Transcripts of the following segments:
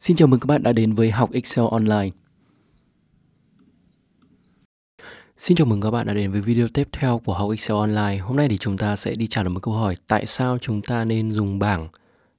Xin chào mừng các bạn đã đến với Học Excel Online. Xin chào mừng các bạn đã đến với video tiếp theo của Học Excel Online. Hôm nay thì chúng ta sẽ đi trả lời một câu hỏi tại sao chúng ta nên dùng bảng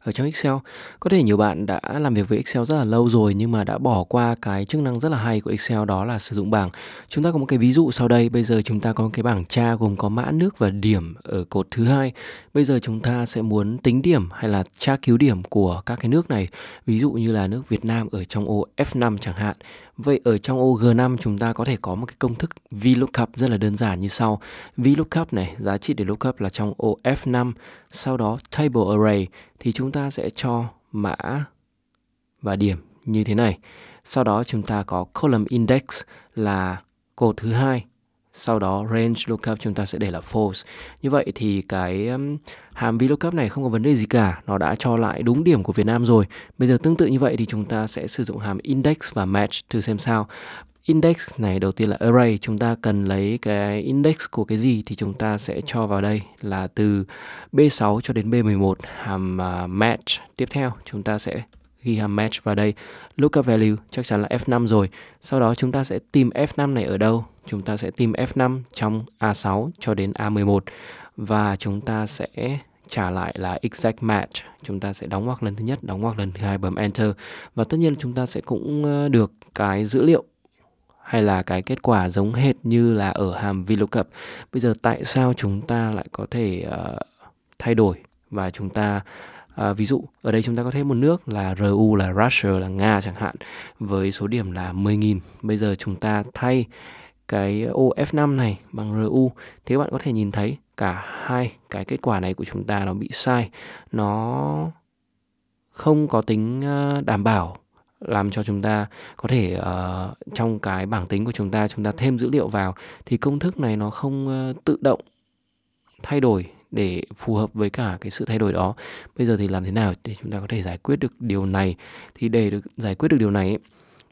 ở trong Excel. Có thể nhiều bạn đã làm việc với Excel rất là lâu rồi nhưng mà đã bỏ qua cái chức năng rất là hay của Excel đó là sử dụng bảng. Chúng ta có một cái ví dụ sau đây, bây giờ chúng ta có cái bảng tra gồm có mã nước và điểm ở cột thứ hai. Bây giờ chúng ta sẽ muốn tính điểm hay là tra cứu điểm của các cái nước này. Ví dụ như là nước Việt Nam ở trong ô F5 chẳng hạn Vậy ở trong ô G5 chúng ta có thể có một cái công thức VLOOKUP rất là đơn giản như sau. VLOOKUP này, giá trị để lookup là trong ô F5, sau đó Table Array thì chúng ta sẽ cho mã và điểm như thế này. Sau đó chúng ta có column index là cột thứ hai sau đó range lookup chúng ta sẽ để là false như vậy thì cái um, hàm VLOOKUP này không có vấn đề gì cả nó đã cho lại đúng điểm của Việt Nam rồi bây giờ tương tự như vậy thì chúng ta sẽ sử dụng hàm index và match thử xem sao index này đầu tiên là array chúng ta cần lấy cái index của cái gì thì chúng ta sẽ cho vào đây là từ B6 cho đến B11 hàm à, match tiếp theo chúng ta sẽ ghi hàm match vào đây lookup value chắc chắn là F5 rồi sau đó chúng ta sẽ tìm F5 này ở đâu chúng ta sẽ tìm F5 trong A6 cho đến A11 và chúng ta sẽ trả lại là exact match chúng ta sẽ đóng ngoặc lần thứ nhất đóng ngoặc lần thứ hai bấm enter và tất nhiên chúng ta sẽ cũng ờ, được cái dữ liệu hay là cái kết quả giống hệt như là ở hàm VLOOKUP. Bây giờ tại sao chúng ta lại có thể uh, thay đổi và chúng ta à, ví dụ ở đây chúng ta có thêm một nước là RU là Russia là Nga chẳng hạn với số điểm là 10.000 bây giờ chúng ta thay cái OF5 này bằng RU thế bạn có thể nhìn thấy cả hai cái kết quả này của chúng ta nó bị sai nó không có tính ờ, đảm bảo làm cho chúng ta có thể uh, trong cái bảng tính của chúng ta chúng ta thêm dữ liệu vào thì công thức này nó không uh, tự động thay đổi để phù hợp với cả cái sự thay đổi đó bây giờ thì làm thế nào để chúng ta có thể giải quyết được điều này thì để được giải quyết được điều này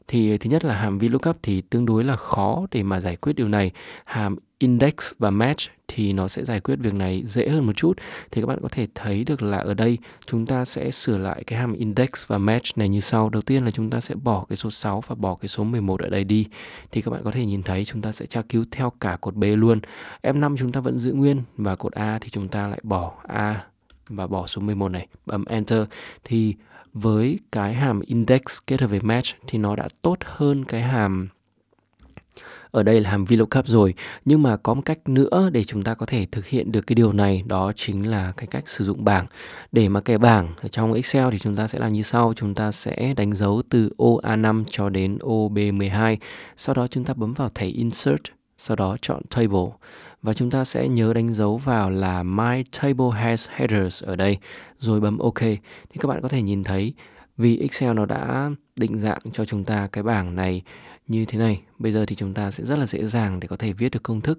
thì thứ nhất là hàm VLOOKUP thì tương đối là khó để mà giải quyết điều này hàm index và match thì nó sẽ giải quyết việc này dễ hơn một chút thì các bạn có thể thấy được là ở đây chúng ta sẽ sửa lại cái hàm index và match này như sau đầu tiên là chúng ta sẽ bỏ cái số 6 và bỏ cái số 11 ở đây đi thì các bạn có thể nhìn thấy chúng ta sẽ tra cứu theo cả cột B luôn F5 chúng ta vẫn giữ nguyên và cột A thì chúng ta lại bỏ A và bỏ số 11 này bấm enter thì với cái hàm index kết hợp với match thì nó đã tốt hơn cái hàm ở đây là hàm VLOOKUP rồi nhưng mà có một cách nữa để chúng ta có thể thực hiện được cái điều này đó chính là cái cách sử dụng bảng để mà kẻ bảng ở trong Excel thì chúng ta sẽ làm như sau chúng ta sẽ đánh dấu từ ô A5 cho đến ô B12 sau đó chúng ta bấm vào thẻ Insert sau đó chọn Table và chúng ta sẽ nhớ đánh dấu vào là My Table Has Headers ở đây rồi bấm OK thì các bạn có thể nhìn thấy vì Excel nó đã định dạng cho chúng ta cái bảng này như thế này bây giờ thì chúng ta sẽ rất là dễ dàng để có thể viết được công thức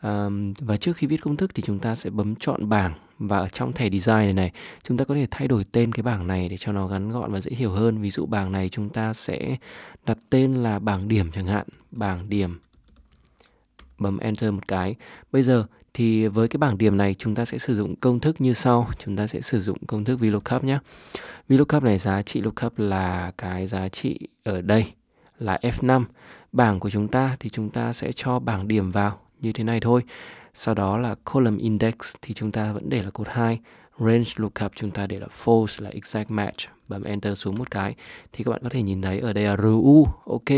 à, và trước khi viết công thức thì chúng ta sẽ bấm chọn bảng và ở trong thẻ design này này chúng ta có thể thay đổi tên cái bảng này để cho nó ngắn gọn và dễ hiểu hơn ví dụ bảng này chúng ta sẽ đặt tên là bảng điểm chẳng hạn bảng điểm bấm enter một cái bây giờ thì với cái bảng điểm này chúng ta sẽ sử dụng công thức như sau. Chúng ta sẽ sử dụng công thức VLOOKUP nhé. VLOOKUP này giá trị lookup là cái giá trị ở đây là F5. Bảng của chúng ta thì chúng ta sẽ cho bảng điểm vào như thế này thôi. Sau đó là column index thì chúng ta vẫn để là cột 2. Range lookup chúng ta để là false là exact match bấm enter xuống một cái thì các bạn có thể nhìn thấy ở đây là ru ok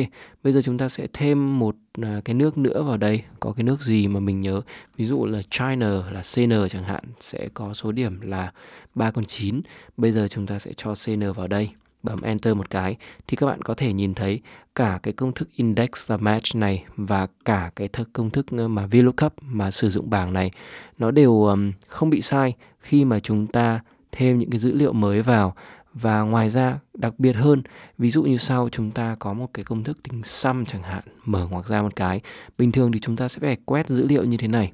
bây giờ chúng ta sẽ thêm một à, cái nước nữa vào đây có cái nước gì mà mình nhớ ví dụ là China là CN chẳng hạn sẽ có số điểm là ba con chín bây giờ chúng ta sẽ cho CN vào đây bấm enter một cái thì các bạn có thể nhìn thấy cả cái công thức index và match này và cả cái công thức ờ, mà VLOOKUP mà sử dụng bảng này nó đều um, không bị sai khi mà chúng ta thêm những cái dữ liệu mới vào và ngoài ra đặc biệt hơn ví dụ như sau chúng ta có một cái công thức tính sum chẳng hạn mở ngoặc ra một cái bình thường thì chúng ta sẽ phải quét dữ liệu như thế này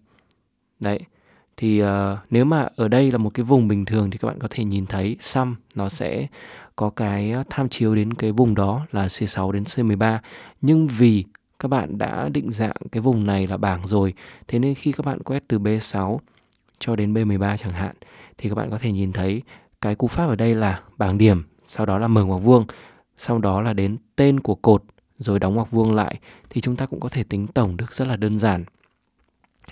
đấy thì uh, nếu mà ở đây là một cái vùng bình thường thì các bạn có thể nhìn thấy sum nó sẽ có cái ờ, tham chiếu đến cái vùng đó là C6 đến C13 nhưng vì các bạn đã định dạng cái vùng này là bảng rồi thế nên khi các bạn quét từ B6 cho đến B13 chẳng hạn thì các bạn có thể nhìn thấy cái cú pháp ở đây là bảng điểm sau đó là mở ngoặc vuông sau đó là đến tên của cột rồi đóng ngoặc vuông lại thì chúng ta cũng có thể tính tổng được rất là đơn giản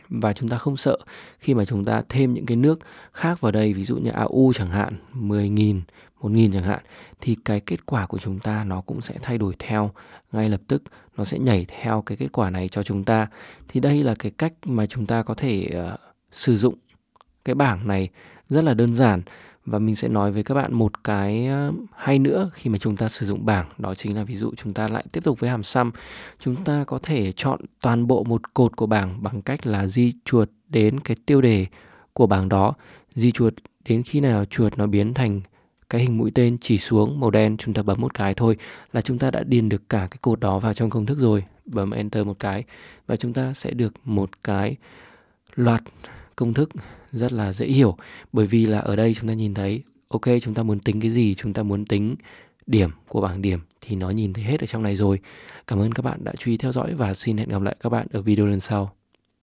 và chúng ta không sợ khi mà chúng ta thêm những cái nước khác vào đây ví dụ như AU chẳng hạn 10.000 1.000 chẳng hạn thì cái kết quả của chúng ta nó cũng sẽ thay đổi theo ngay lập tức nó sẽ nhảy theo cái kết quả này cho chúng ta thì đây là cái cách mà chúng ta có thể uh, sử dụng cái bảng này rất là đơn giản và mình sẽ nói với các bạn một cái ờ, hay nữa khi mà chúng ta sử dụng bảng đó chính là ví dụ chúng ta lại tiếp tục với hàm sum chúng ta có thể chọn toàn bộ một cột của bảng bằng cách là di chuột đến cái tiêu đề của bảng đó di chuột đến khi nào chuột nó biến thành cái hình mũi tên chỉ xuống màu đen chúng ta bấm một cái thôi là chúng ta đã điền được cả cái cột đó vào trong công thức rồi bấm enter một cái và chúng ta sẽ được một cái loạt công thức rất là dễ hiểu bởi vì là ở đây chúng ta nhìn thấy ok chúng ta muốn tính cái gì chúng ta muốn tính điểm của bảng điểm thì nó nhìn thấy hết ở trong này rồi cảm ơn các bạn đã truy theo dõi và xin hẹn gặp lại các bạn ở video lần sau